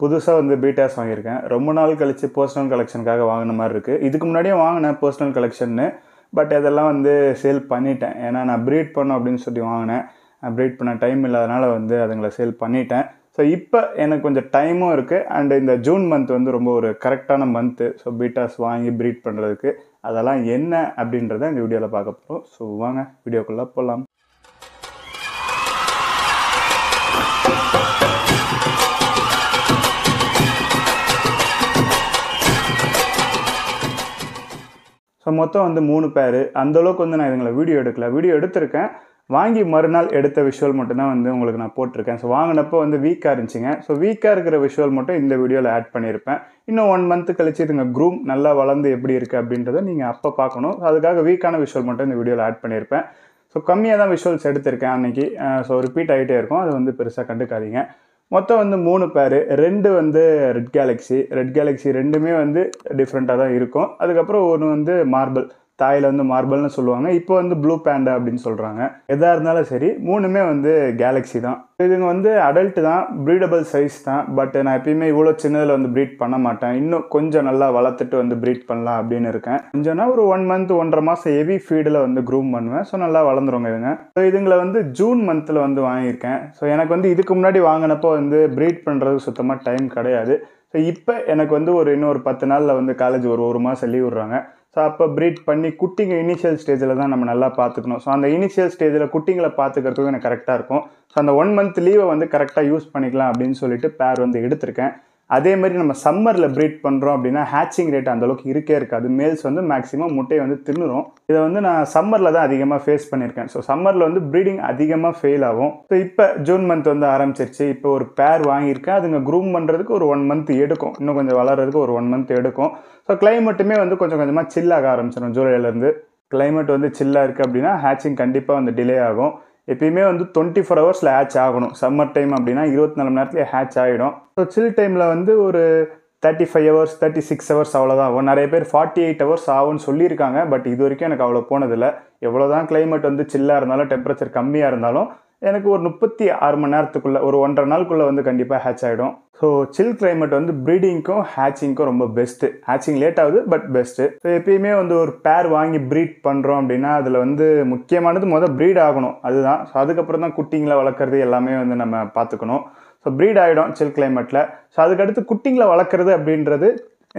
புதுசாக வந்து பீட்டாஸ் வாங்கியிருக்கேன் ரொம்ப நாள் கழித்து பர்சனல் கலெக்ஷனுக்காக வாங்கின மாதிரி இருக்குது இதுக்கு முன்னாடியே வாங்கினேன் பர்சனல் கலெக்ஷன்னு பட் அதெல்லாம் வந்து சேல் பண்ணிட்டேன் ஏன்னா நான் ப்ரீட் பண்ணோம் அப்படின்னு சொல்லி வாங்கினேன் ப்ரீட் பண்ண டைம் இல்லாதனால வந்து அதுங்களை சேல் பண்ணிட்டேன் ஸோ இப்போ எனக்கு கொஞ்சம் டைமும் இருக்குது அண்டு இந்த ஜூன் மந்த் வந்து ரொம்ப ஒரு கரெக்டான மந்த்து ஸோ பீட்டாஸ் வாங்கி ப்ரீட் பண்ணுறதுக்கு அதெல்லாம் என்ன அப்படின்றத இந்த வீடியோவில் பார்க்க போகிறோம் ஸோ வாங்க வீடியோக்குள்ளே போகலாம் ஸோ மொத்தம் வந்து மூணு பேர் அந்தளவுக்கு வந்து நான் இதுங்களை வீடியோ எடுக்கல வீடியோ எடுத்திருக்கேன் வாங்கி மறுநாள் எடுத்த விஷுவல் மட்டும்தான் வந்து உங்களுக்கு நான் போட்டிருக்கேன் ஸோ வாங்கினப்போ வந்து வீக்காக இருந்துச்சுங்க ஸோ வீக்காக இருக்கிற விஷுவல் மட்டும் இந்த வீடியோவில் ஆட் பண்ணியிருப்பேன் இன்னும் ஒன் மந்த் கழிச்சு இதுங்க க்ரூம் நல்லா வளர்ந்து எப்படி இருக்குது அப்படின்றத நீங்கள் அப்போ பார்க்கணும் அதுக்காக வீக்கான விஷுவல் மட்டும் இந்த வீடியோவில் ஆட் பண்ணியிருப்பேன் ஸோ கம்மியாக தான் விஷுவல்ஸ் எடுத்திருக்கேன் அன்றைக்கி ஸோ uh, ரிப்பீட் ஆகிட்டே இருக்கும் அதை வந்து பெருசாக கண்டுக்காதீங்க மொத்தம் வந்து மூணு பேர் ரெண்டு வந்து ரெட் கேலக்ஸி ரெட் கேலக்ஸி ரெண்டுமே வந்து டிஃப்ரெண்ட்டாக தான் இருக்கும் அதுக்கப்புறம் ஒன்று வந்து மார்பிள் தாயில் வந்து மார்பல்னு சொல்லுவாங்க இப்போ வந்து ப்ளூ பேண்டா அப்படின்னு சொல்கிறாங்க எதாக இருந்தாலும் சரி மூணுமே வந்து கேலக்ஸி தான் இதுங்க வந்து அடல்ட்டு தான் ப்ரீடபிள் சைஸ் தான் பட் நான் எப்பயுமே இவ்வளோ சின்னதில் வந்து ப்ரீட் பண்ண மாட்டேன் இன்னும் கொஞ்சம் நல்லா வளர்த்துட்டு வந்து ப்ரீட் பண்ணலாம் அப்படின்னு இருக்கேன் கொஞ்சம்னா ஒரு ஒன் மந்த் ஒன்றரை மாதம் ஹெவி ஃபீடில் வந்து க்ரூம் பண்ணுவேன் ஸோ நல்லா வளர்ந்துருங்க இதுங்க ஸோ இதுங்களை வந்து ஜூன் மந்தில் வந்து வாங்கியிருக்கேன் ஸோ எனக்கு வந்து இதுக்கு முன்னாடி வாங்கினப்போ வந்து ப்ரீட் பண்ணுறதுக்கு சுத்தமாக டைம் கிடையாது ஸோ இப்போ எனக்கு வந்து ஒரு இன்னும் ஒரு பத்து நாளில் வந்து காலேஜ் ஒரு ஒரு மாதம் லீவ் விட்றாங்க ஸோ அப்போ ப்ரீட் பண்ணி குட்டிங்க இனிஷியல் ஸ்டேஜில் தான் நம்ம நல்லா பார்த்துக்கணும் ஸோ அந்த இனிஷியல் ஸ்டேஜில் குட்டிங்களை பார்த்துக்கிறதுக்கும் எனக்கு கரெக்டாக இருக்கும் ஸோ அந்த ஒன் மந்த் லீவை வந்து கரெக்டாக யூஸ் பண்ணிக்கலாம் அப்படின்னு சொல்லிட்டு பேர் வந்து எடுத்திருக்கேன் அதே மாதிரி நம்ம சம்மரில் ப்ரீட் பண்ணுறோம் அப்படின்னா ஹேச்சிங் ரேட் அந்தளவுக்கு இருக்கே இருக்காது மேல்ஸ் வந்து மேக்ஸிமம் முட்டையை வந்து தின்னுரும் இதை வந்து நான் சம்மரில் தான் அதிகமாக ஃபேஸ் பண்ணியிருக்கேன் ஸோ சம்மரில் வந்து ப்ரீடிங் அதிகமாக ஃபெயில் ஆகும் ஸோ இப்போ ஜூன் மந்த் வந்து ஆரம்பிச்சிருச்சு இப்போ ஒரு பேர் வாங்கியிருக்கேன் அதுங்க க்ரூம் பண்ணுறதுக்கு ஒரு ஒன் மந்த் எடுக்கும் இன்னும் கொஞ்சம் வளர்கிறதுக்கு ஒரு ஒன் மந்த் எடுக்கும் ஸோ கிளைமேட்டுமே வந்து கொஞ்சம் கொஞ்சமாக சில்லாக ஆரம்பிச்சிடும் ஜூலைலேருந்து கிளைமேட் வந்து சில்லாக இருக்குது அப்படின்னா ஹேச்சிங் கண்டிப்பாக வந்து டிலே ஆகும் எப்பயுமே வந்து டுவெண்ட்டி ஃபோர் ஹவர்ஸில் ஹேட்ச் ஆகணும் சம்மர் டைம் அப்படின்னா இருபத்தி நாலு மணி நேரத்துலேயே ஹேட்ச் ஆகிடும் ஸோ சில் டைமில் வந்து ஒரு thirty five hours thirty six hours அவ்வளோதான் ஆகும் நிறைய பேர் ஃபார்ட்டி எயிட் ஹவர்ஸ் ஆகும்னு சொல்லியிருக்காங்க பட் இது வரைக்கும் எனக்கு அவ்வளோ போனதில்லை எவ்வளோ தான் கிளைமேட் வந்து சில்லாக இருந்தாலும் டெம்பரேச்சர் கம்மியாக இருந்தாலும் எனக்கு ஒரு முப்பத்தி ஆறு மணி நேரத்துக்குள்ளே ஒரு ஒன்றரை நாளுக்குள்ளே வந்து கண்டிப்பாக ஹேட்ச் ஆகிடும் ஸோ சில் கிளைமேட் வந்து ப்ரீடிங்க்கும் ஹேச்சிங்க்கும் ரொம்ப பெஸ்ட்டு ஹேச்சிங் லேட் ஆகுது பட் பெஸ்ட்டு ஸோ எப்பயுமே வந்து ஒரு பேர் வாங்கி ப்ரீட் பண்ணுறோம் அப்படின்னா அதில் வந்து முக்கியமானது மொதல் ப்ரீட் ஆகணும் அதுதான் ஸோ அதுக்கப்புறம் தான் குட்டிங்களை வளர்க்குறது எல்லாமே வந்து நம்ம பார்த்துக்கணும் ஸோ ப்ரீட் ஆகிடும் சில் கிளைமேட்டில் ஸோ அதுக்கடுத்து குட்டிங்களை வளர்க்குறது அப்படின்றது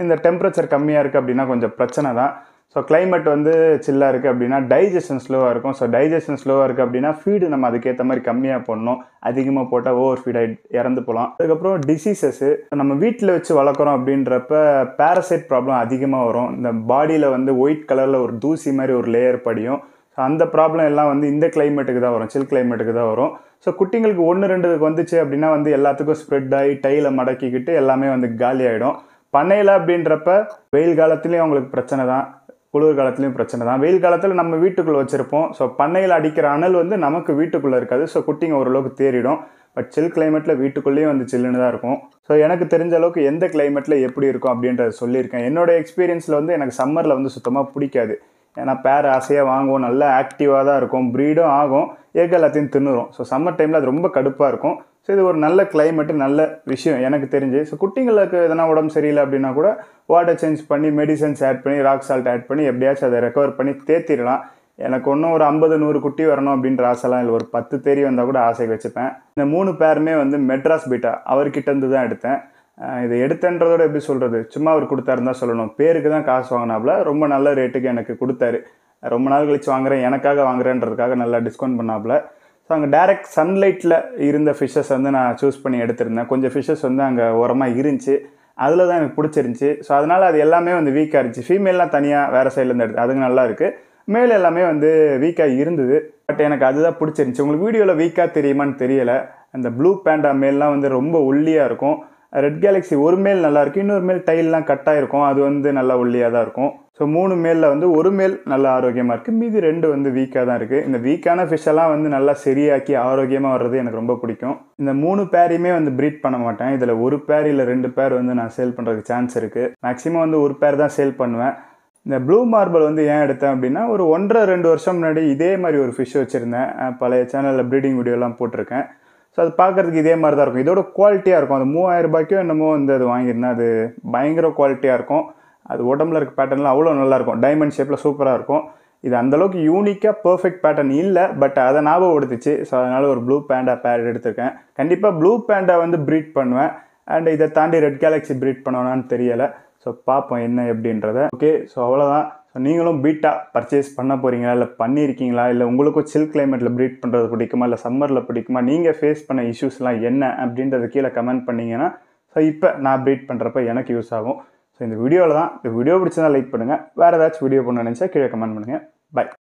இந்த டெம்பரேச்சர் கம்மியாக இருக்குது அப்படின்னா கொஞ்சம் பிரச்சனை தான் ஸோ கிளைமேட் வந்து சில்லாக இருக்குது அப்படின்னா டைஜஷன் ஸ்லோவாக இருக்கும் ஸோ டைஜஷன் ஸ்லோவாக இருக்குது அப்படின்னா ஃபீடு நம்ம அதுக்கேற்ற மாதிரி கம்மியாக போடணும் அதிகமாக போட்டால் ஓவர் ஃபீடாக இறந்து போகலாம் அதுக்கப்புறம் டிசீசஸ்ஸு நம்ம வீட்டில் வச்சு வளர்க்குறோம் அப்படின்றப்ப பேரசைட் ப்ராப்ளம் அதிகமாக வரும் இந்த பாடியில் வந்து ஒயிட் கலரில் ஒரு தூசி மாதிரி ஒரு லேயர் படியும் ஸோ அந்த ப்ராப்ளம் எல்லாம் வந்து இந்த கிளைமேட்டுக்கு தான் வரும் சில் கிளைமேட்டுக்கு தான் வரும் ஸோ குட்டிங்களுக்கு ஒன்று ரெண்டுக்கு வந்துச்சு அப்படின்னா வந்து எல்லாத்துக்கும் ஸ்ப்ரெட் ஆகி டையில் மடக்கிக்கிட்டு எல்லாமே வந்து காலி ஆகிடும் பண்ணையில் அப்படின்றப்ப வெயில் காலத்துலேயும் அவங்களுக்கு பிரச்சனை தான் குளிர் காலத்துலேயும் பிரச்சனை தான் வெயில் காலத்தில் நம்ம வீட்டுக்குள்ளே வச்சுருப்போம் ஸோ பண்ணையில் அடிக்கிற அனல் வந்து நமக்கு வீட்டுக்குள்ளே இருக்காது ஸோ குட்டிங்க ஓரளவுக்கு தேறிடும் பட் சில் கிளைமேட்டில் வீட்டுக்குள்ளேயும் வந்து சில்லுன்னு தான் இருக்கும் ஸோ எனக்கு தெரிஞ்ச அளவுக்கு எந்த கிளைமேட்டில் எப்படி இருக்கும் அப்படின்றத சொல்லியிருக்கேன் என்னோடய எக்ஸ்பீரியன்ஸில் வந்து எனக்கு சம்மரில் வந்து சுத்தமாக பிடிக்காது ஏன்னா பேர் ஆசையாக வாங்குவோம் நல்லா ஆக்டிவாக தான் இருக்கும் ப்ரீடும் ஆகும் ஏக எல்லாத்தையும் தின்னுரும் ஸோ சம்மர் டைமில் அது ரொம்ப கடுப்பாக இருக்கும் ஸோ இது ஒரு நல்ல கிளைமேட்டு நல்ல விஷயம் எனக்கு தெரிஞ்சு ஸோ குட்டிங்களுக்கு எதனா உடம்பு சரியில்லை அப்படின்னா கூட வாட்டர் சேஞ்ச் பண்ணி மெடிசன்ஸ் ஆட் பண்ணி ராக் சால்ட் ஆட் பண்ணி எப்படியாச்சும் அதை ரெக்கவர் பண்ணி தேத்திடலாம் எனக்கு ஒன்றும் ஒரு ஐம்பது நூறு குட்டி வரணும் அப்படின்ற ஆசைலாம் இல்லை ஒரு பத்து தேரி வந்தால் கூட ஆசை வச்சுப்பேன் இந்த மூணு பேருமே வந்து மெட்ராஸ் பீட்டா இருந்து தான் எடுத்தேன் இதை எடுத்தன்றதோட எப்படி சொல்கிறது சும்மா அவர் கொடுத்தாருந்தான் சொல்லணும் பேருக்கு தான் காசு வாங்கினாப்புல ரொம்ப நல்ல ரேட்டுக்கு எனக்கு கொடுத்தாரு ரொம்ப நாள் கழித்து வாங்குறேன் எனக்காக வாங்குறேன்றதுக்காக நல்லா டிஸ்கவுண்ட் பண்ணாப்புல ஸோ அங்கே டேரக்ட் சன்லைட்டில் இருந்த ஃபிஷ்ஷஸ் வந்து நான் சூஸ் பண்ணி எடுத்திருந்தேன் கொஞ்சம் ஃபிஷ்ஷஸ் வந்து அங்கே உரமாக இருந்துச்சு அதில் தான் எனக்கு பிடிச்சிருந்துச்சி ஸோ அதனால் அது எல்லாமே வந்து வீக்காக இருந்துச்சு ஃபீமேல்லாம் தனியாக வேறு சைட்லேருந்து எடுத்து அதுங்க நல்லா இருக்குது மேல் எல்லாமே வந்து வீக்காக இருந்தது பட் எனக்கு அதுதான் பிடிச்சிருந்துச்சி உங்களுக்கு வீடியோவில் வீக்காக தெரியுமான்னு தெரியலை அந்த ப்ளூ பேண்டா மேல்லாம் வந்து ரொம்ப ஒல்லியாக இருக்கும் ரெட் கேலக்ஸி ஒரு மேல் நல்லாயிருக்கும் இன்னொரு மேல் டைல்லாம் கட்டாக இருக்கும் அது வந்து நல்லா ஒல்லியாக தான் இருக்கும் ஸோ மூணு மேலில் வந்து ஒரு மேல் நல்லா ஆரோக்கியமாக இருக்குது மீதி ரெண்டு வந்து வீக்காக தான் இருக்குது இந்த வீக்கான ஃபிஷ்ஷெல்லாம் வந்து நல்லா சரியாக்கி ஆரோக்கியமாக வர்றது எனக்கு ரொம்ப பிடிக்கும் இந்த மூணு பேரையுமே வந்து ப்ரீட் பண்ண மாட்டேன் இதில் ஒரு பேர் இல்லை ரெண்டு பேர் வந்து நான் சேல் பண்ணுறதுக்கு சான்ஸ் இருக்குது மேக்ஸிமம் வந்து ஒரு பேர் தான் சேல் பண்ணுவேன் இந்த ப்ளூ மார்பிள் வந்து ஏன் எடுத்தேன் அப்படின்னா ஒரு ஒன்றரை ரெண்டு வருஷம் முன்னாடி இதே மாதிரி ஒரு ஃபிஷ் வச்சுருந்தேன் பழைய சேனலில் ப்ரீடிங் வீடியோலாம் போட்டிருக்கேன் ஸோ அது பார்க்குறதுக்கு இதே மாதிரி தான் இருக்கும் இதோட குவாலிட்டியாக இருக்கும் அது மூவாயிரம் ரூபாய்க்கோ என்னமோ வந்து அது வாங்கியிருந்தேன் அது பயங்கர குவாலிட்டியாக இருக்கும் அது உடம்புல இருக்க பேட்டர்ன்லாம் அவ்வளோ நல்லாயிருக்கும் டைமண்ட் ஷேப்பில் சூப்பராக இருக்கும் இது அந்தளவுக்கு யூனிக்காக பர்ஃபெக்ட் பேட்டர்ன் இல்லை பட் அதை ஞாபகப்படுத்துச்சு ஸோ அதனால் ஒரு ப்ளூ பேண்டா பேட் எடுத்திருக்கேன் கண்டிப்பாக ப்ளூ பேண்டா வந்து ப்ரீட் பண்ணுவேன் அண்ட் இதை தாண்டி ரெட் கேலக்ஸி ப்ரீட் பண்ணுவேனான்னு தெரியலை ஸோ பார்ப்போம் என்ன எப்படின்றத ஓகே ஸோ அவ்வளோதான் ஸோ நீங்களும் பீட்டா பர்ச்சேஸ் பண்ண போகிறீங்களா இல்லை பண்ணியிருக்கீங்களா இல்லை உங்களுக்கும் சில் கிளைமேட்டில் ப்ரீட் பண்ணுறது பிடிக்குமா இல்லை சம்மரில் பிடிக்குமா நீங்கள் ஃபேஸ் பண்ண இஷ்யூஸ்லாம் என்ன அப்படின்றத கீழே கமெண்ட் பண்ணிங்கன்னா ஸோ இப்போ நான் ப்ரீட் பண்ணுறப்ப எனக்கு யூஸ் ஆகும் ஸோ இந்த வீடியோவில் தான் இந்த வீடியோ பிடிச்சதான் லைக் பண்ணுங்கள் வேறு ஏதாச்சும் வீடியோ பண்ண நினச்சா கீழே கமெண்ட் பண்ணுங்கள் பாய்